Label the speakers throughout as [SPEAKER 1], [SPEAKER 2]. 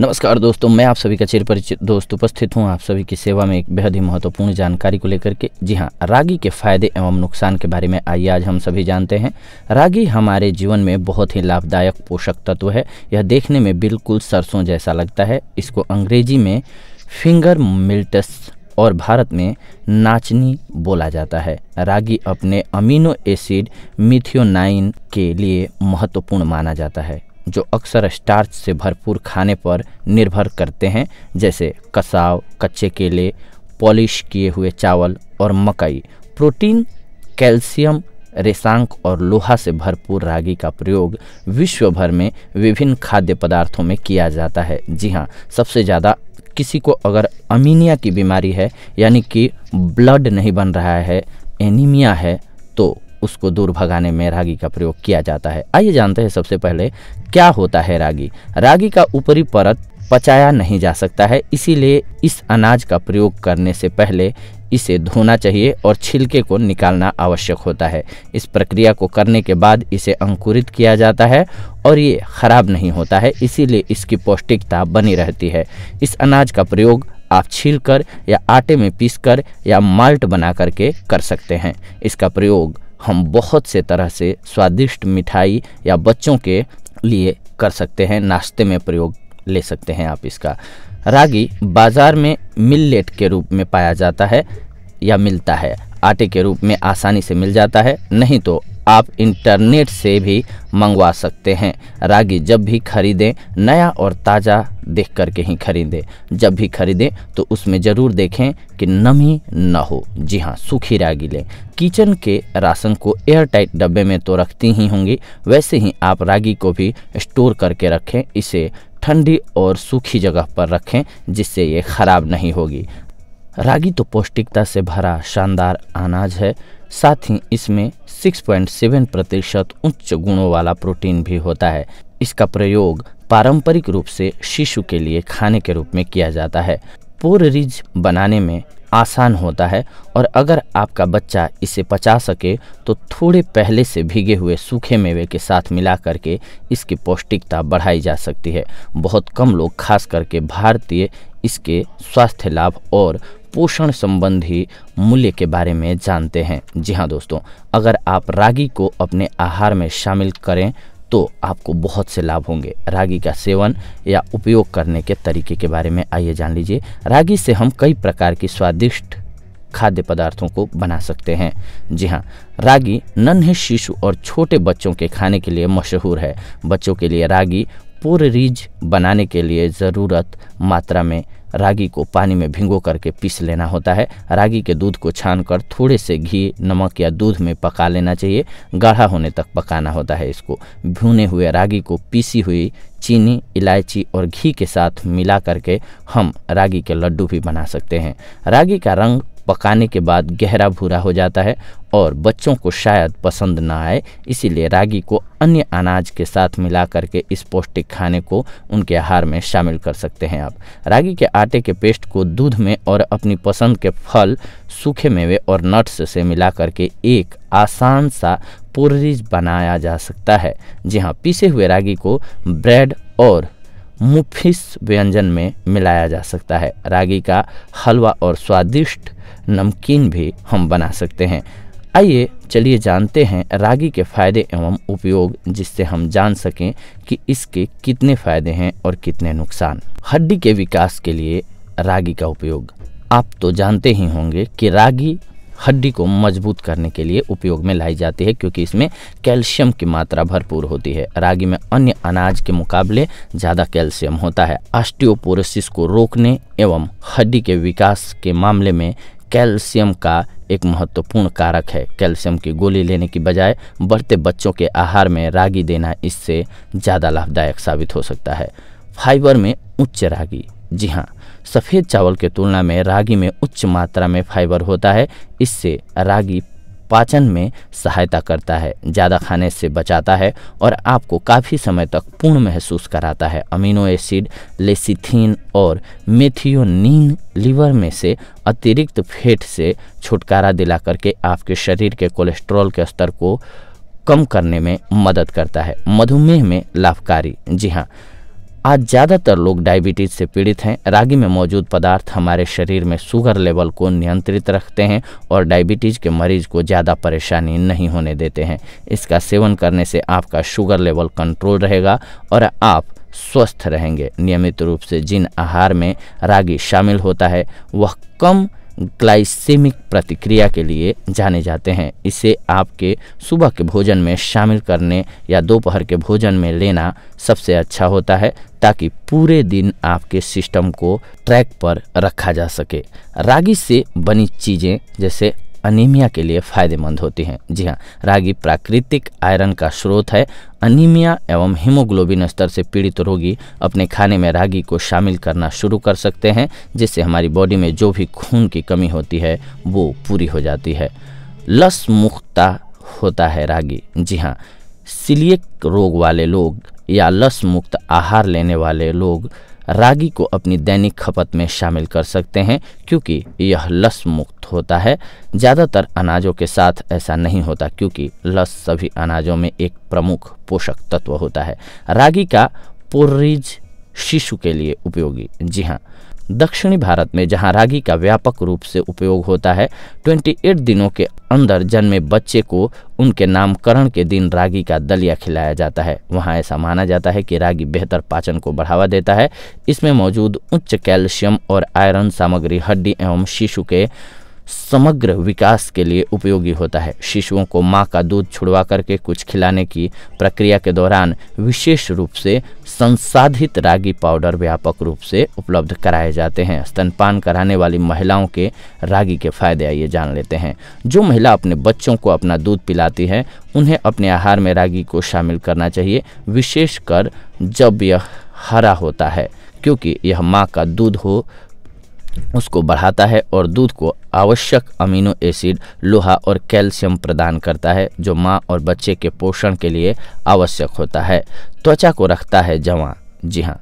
[SPEAKER 1] नमस्कार दोस्तों मैं आप सभी का चिर परिचित दोस्त उपस्थित हूँ आप सभी की सेवा में एक बेहद ही महत्वपूर्ण जानकारी को लेकर के जी हाँ रागी के फायदे एवं नुकसान के बारे में आइए आज हम सभी जानते हैं रागी हमारे जीवन में बहुत ही लाभदायक पोषक तत्व है यह देखने में बिल्कुल सरसों जैसा लगता है इसको अंग्रेजी में फिंगर मिल्टस और भारत में नाचनी बोला जाता है रागी अपने अमीनो एसिड मिथियोनाइन के लिए महत्वपूर्ण माना जाता है जो अक्सर स्टार्च से भरपूर खाने पर निर्भर करते हैं जैसे कसाव कच्चे केले पॉलिश किए हुए चावल और मकई प्रोटीन कैल्शियम रेशांक और लोहा से भरपूर रागी का प्रयोग विश्व भर में विभिन्न खाद्य पदार्थों में किया जाता है जी हाँ सबसे ज़्यादा किसी को अगर अमीनिया की बीमारी है यानी कि ब्लड नहीं बन रहा है एनीमिया है तो उसको दूर भगाने में रागी का प्रयोग किया जाता है आइए जानते हैं सबसे पहले क्या होता है रागी रागी का ऊपरी परत पचाया नहीं जा सकता है इसीलिए इस अनाज का प्रयोग करने से पहले इसे धोना चाहिए और छिलके को निकालना आवश्यक होता है इस प्रक्रिया को करने के बाद इसे अंकुरित किया जाता है और ये ख़राब नहीं होता है इसीलिए इसकी पौष्टिकता बनी रहती है इस अनाज का प्रयोग आप छीलकर या आटे में पीस कर या माल्ट बना करके कर सकते हैं इसका प्रयोग हम बहुत से तरह से स्वादिष्ट मिठाई या बच्चों के लिए कर सकते हैं नाश्ते में प्रयोग ले सकते हैं आप इसका रागी बाज़ार में मिलेट के रूप में पाया जाता है या मिलता है आटे के रूप में आसानी से मिल जाता है नहीं तो आप इंटरनेट से भी मंगवा सकते हैं रागी जब भी खरीदें नया और ताज़ा देख करके ही खरीदें जब भी खरीदें तो उसमें ज़रूर देखें कि नमी न हो जी हाँ सूखी रागी लें किचन के राशन को एयर टाइट डब्बे में तो रखती ही होंगी वैसे ही आप रागी को भी स्टोर करके रखें इसे ठंडी और सूखी जगह पर रखें जिससे ये ख़राब नहीं होगी रागी तो पौष्टिकता से भरा शानदार अनाज है साथ ही इसमें 6.7 प्रतिशत उच्च गुणों वाला प्रोटीन भी होता है इसका प्रयोग पारंपरिक रूप से शिशु के लिए खाने के रूप में किया जाता है पोर रिज बनाने में आसान होता है और अगर आपका बच्चा इसे पचा सके तो थोड़े पहले से भीगे हुए सूखे मेवे के साथ मिला करके इसकी पौष्टिकता बढ़ाई जा सकती है बहुत कम लोग खास करके भारतीय इसके स्वास्थ्य लाभ और पोषण संबंधी मूल्य के बारे में जानते हैं जी हाँ दोस्तों अगर आप रागी को अपने आहार में शामिल करें तो आपको बहुत से लाभ होंगे रागी का सेवन या उपयोग करने के तरीके के बारे में आइए जान लीजिए रागी से हम कई प्रकार की स्वादिष्ट खाद्य पदार्थों को बना सकते हैं जी हाँ रागी नन्हे शिशु और छोटे बच्चों के खाने के लिए मशहूर है बच्चों के लिए रागी पूर रीज बनाने के लिए ज़रूरत मात्रा में रागी को पानी में भिंगो करके पीस लेना होता है रागी के दूध को छान कर थोड़े से घी नमक या दूध में पका लेना चाहिए गाढ़ा होने तक पकाना होता है इसको भुने हुए रागी को पीसी हुई चीनी इलायची और घी के साथ मिला करके हम रागी के लड्डू भी बना सकते हैं रागी का रंग पकाने के बाद गहरा भूरा हो जाता है और बच्चों को शायद पसंद ना आए इसीलिए रागी को अन्य अनाज के साथ मिला करके इस पौष्टिक खाने को उनके आहार में शामिल कर सकते हैं आप रागी के आटे के पेस्ट को दूध में और अपनी पसंद के फल सूखे मेवे और नट्स से मिला करके एक आसान सा पूर्रीज बनाया जा सकता है जी हाँ पीसे हुए रागी को ब्रेड और मुफिस व्यंजन में मिलाया जा सकता है रागी का हलवा और स्वादिष्ट नमकीन भी हम बना सकते हैं आइए चलिए जानते हैं रागी के फायदे एवं उपयोग जिससे हम जान सकें कि इसके कितने फायदे हैं और कितने नुकसान हड्डी के विकास के लिए रागी का उपयोग आप तो जानते ही होंगे कि रागी हड्डी को मजबूत करने के लिए उपयोग में लाई जाती है क्योंकि इसमें कैल्शियम की मात्रा भरपूर होती है रागी में अन्य अनाज के मुकाबले ज़्यादा कैल्शियम होता है ऑस्टियोपोरोसिस को रोकने एवं हड्डी के विकास के मामले में कैल्शियम का एक महत्वपूर्ण कारक है कैल्शियम की गोली लेने की बजाय बढ़ते बच्चों के आहार में रागी देना इससे ज़्यादा लाभदायक साबित हो सकता है फाइबर में उच्च रागी जी हाँ सफ़ेद चावल के तुलना में रागी में उच्च मात्रा में फाइबर होता है इससे रागी पाचन में सहायता करता है ज़्यादा खाने से बचाता है और आपको काफ़ी समय तक पूर्ण महसूस कराता है अमीनो एसिड लेसिथीन और मेथियोनिन लीवर में से अतिरिक्त फेट से छुटकारा दिला करके आपके शरीर के कोलेस्ट्रॉल के स्तर को कम करने में मदद करता है मधुमेह में लाभकारी जी हाँ आज ज़्यादातर लोग डायबिटीज से पीड़ित हैं रागी में मौजूद पदार्थ हमारे शरीर में शुगर लेवल को नियंत्रित रखते हैं और डायबिटीज के मरीज को ज़्यादा परेशानी नहीं होने देते हैं इसका सेवन करने से आपका शुगर लेवल कंट्रोल रहेगा और आप स्वस्थ रहेंगे नियमित रूप से जिन आहार में रागी शामिल होता है वह कम ग्लाइसेमिक प्रतिक्रिया के लिए जाने जाते हैं इसे आपके सुबह के भोजन में शामिल करने या दोपहर के भोजन में लेना सबसे अच्छा होता है ताकि पूरे दिन आपके सिस्टम को ट्रैक पर रखा जा सके रागी से बनी चीज़ें जैसे अनीमिया के लिए फायदेमंद होती हैं जी हाँ रागी प्राकृतिक आयरन का स्रोत है अनीमिया एवं हीमोग्लोबिन स्तर से पीड़ित रोगी अपने खाने में रागी को शामिल करना शुरू कर सकते हैं जिससे हमारी बॉडी में जो भी खून की कमी होती है वो पूरी हो जाती है लस मुख्ता होता है रागी जी हाँ सिलियक रोग वाले लोग या लस मुक्त आहार लेने वाले लोग रागी को अपनी दैनिक खपत में शामिल कर सकते हैं क्योंकि यह लस मुक्त होता है ज़्यादातर अनाजों के साथ ऐसा नहीं होता क्योंकि लस सभी अनाजों में एक प्रमुख पोषक तत्व होता है रागी का पुर्रिज शिशु के लिए उपयोगी जी हाँ दक्षिणी भारत में जहाँ रागी का व्यापक रूप से उपयोग होता है 28 दिनों के अंदर जन्मे बच्चे को उनके नामकरण के दिन रागी का दलिया खिलाया जाता है वहाँ ऐसा माना जाता है कि रागी बेहतर पाचन को बढ़ावा देता है इसमें मौजूद उच्च कैल्शियम और आयरन सामग्री हड्डी एवं शिशु के समग्र विकास के लिए उपयोगी होता है शिशुओं को माँ का दूध छुड़वा करके कुछ खिलाने की प्रक्रिया के दौरान विशेष रूप से संसाधित रागी पाउडर व्यापक रूप से उपलब्ध कराए जाते हैं स्तनपान कराने वाली महिलाओं के रागी के फायदे आइए जान लेते हैं जो महिला अपने बच्चों को अपना दूध पिलाती है उन्हें अपने आहार में रागी को शामिल करना चाहिए विशेषकर जब यह हरा होता है क्योंकि यह माँ का दूध हो उसको बढ़ाता है और दूध को आवश्यक अमीनो एसिड लोहा और कैल्शियम प्रदान करता है जो माँ और बच्चे के पोषण के लिए आवश्यक होता है त्वचा को रखता है जवा जी हाँ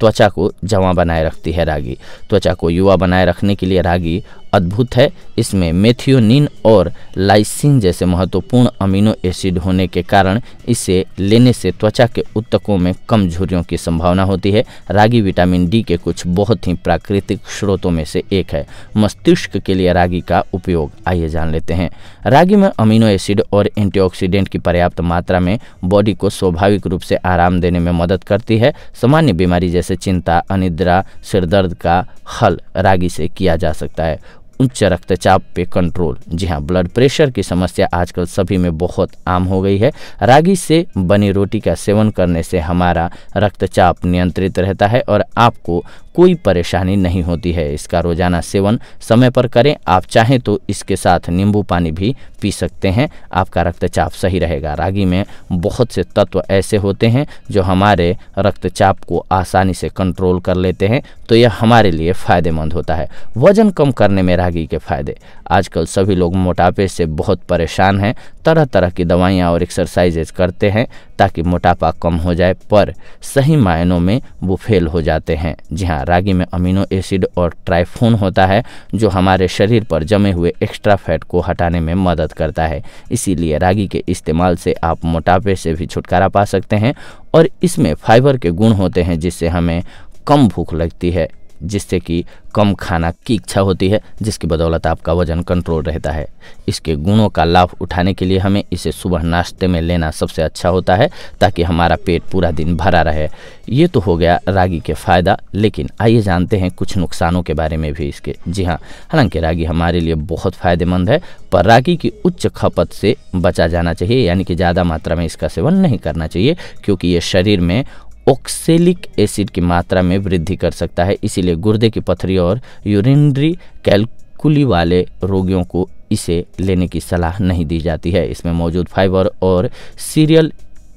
[SPEAKER 1] त्वचा को जवा बनाए रखती है रागी त्वचा को युवा बनाए रखने के लिए रागी अद्भुत है इसमें मेथियोनिन और लाइसिन जैसे महत्वपूर्ण अमीनो एसिड होने के कारण इसे लेने से त्वचा के उत्तकों में कम की संभावना होती है रागी विटामिन डी के कुछ बहुत ही प्राकृतिक स्रोतों में से एक है मस्तिष्क के लिए रागी का उपयोग आइए जान लेते हैं रागी में अमीनो एसिड और एंटीऑक्सीडेंट की पर्याप्त मात्रा में बॉडी को स्वाभाविक रूप से आराम देने में मदद करती है सामान्य बीमारी जैसे चिंता अनिद्रा सिरदर्द का हल रागी से किया जा सकता है उच्च रक्तचाप पे कंट्रोल जी हाँ ब्लड प्रेशर की समस्या आजकल सभी में बहुत आम हो गई है रागी से बनी रोटी का सेवन करने से हमारा रक्तचाप नियंत्रित रहता है और आपको कोई परेशानी नहीं होती है इसका रोजाना सेवन समय पर करें आप चाहें तो इसके साथ नींबू पानी भी पी सकते हैं आपका रक्तचाप सही रहेगा रागी में बहुत से तत्व ऐसे होते हैं जो हमारे रक्तचाप को आसानी से कंट्रोल कर लेते हैं तो यह हमारे लिए फ़ायदेमंद होता है वजन कम करने में रागी के फ़ायदे आजकल सभी लोग मोटापे से बहुत परेशान हैं तरह तरह की दवाइयाँ और एक्सरसाइजेज करते हैं ताकि मोटापा कम हो जाए पर सही मायनों में वो फेल हो जाते हैं जी हाँ रागी में अमीनो एसिड और ट्राइफोन होता है जो हमारे शरीर पर जमे हुए एक्स्ट्रा फैट को हटाने में मदद करता है इसीलिए रागी के इस्तेमाल से आप मोटापे से भी छुटकारा पा सकते हैं और इसमें फाइबर के गुण होते हैं जिससे हमें कम भूख लगती है जिससे कि कम खाना की इच्छा होती है जिसकी बदौलत आपका वजन कंट्रोल रहता है इसके गुणों का लाभ उठाने के लिए हमें इसे सुबह नाश्ते में लेना सबसे अच्छा होता है ताकि हमारा पेट पूरा दिन भरा रहे ये तो हो गया रागी के फ़ायदा लेकिन आइए जानते हैं कुछ नुकसानों के बारे में भी इसके जी हाँ हालांकि रागी हमारे लिए बहुत फ़ायदेमंद है पर रागी की उच्च खपत से बचा जाना चाहिए यानी कि ज़्यादा मात्रा में इसका सेवन नहीं करना चाहिए क्योंकि ये शरीर में ऑक्सेलिक एसिड की मात्रा में वृद्धि कर सकता है इसीलिए गुर्दे की पथरी और यूरिनरी कैलकुली वाले रोगियों को इसे लेने की सलाह नहीं दी जाती है इसमें मौजूद फाइबर और सीरियल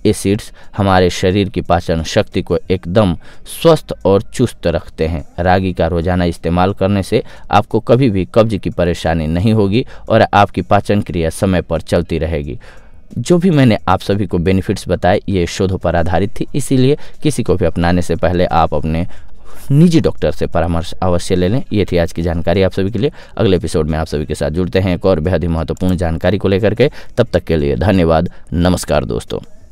[SPEAKER 1] एसिड्स हमारे शरीर की पाचन शक्ति को एकदम स्वस्थ और चुस्त रखते हैं रागी का रोजाना इस्तेमाल करने से आपको कभी भी कब्ज की परेशानी नहीं होगी और आपकी पाचन क्रिया समय पर चलती रहेगी जो भी मैंने आप सभी को बेनिफिट्स बताए ये शोधों पर आधारित थी इसीलिए किसी को भी अपनाने से पहले आप अपने निजी डॉक्टर से परामर्श अवश्य ले लें ये थी आज की जानकारी आप सभी के लिए अगले एपिसोड में आप सभी के साथ जुड़ते हैं एक और बेहद ही महत्वपूर्ण जानकारी को लेकर के तब तक के लिए धन्यवाद नमस्कार दोस्तों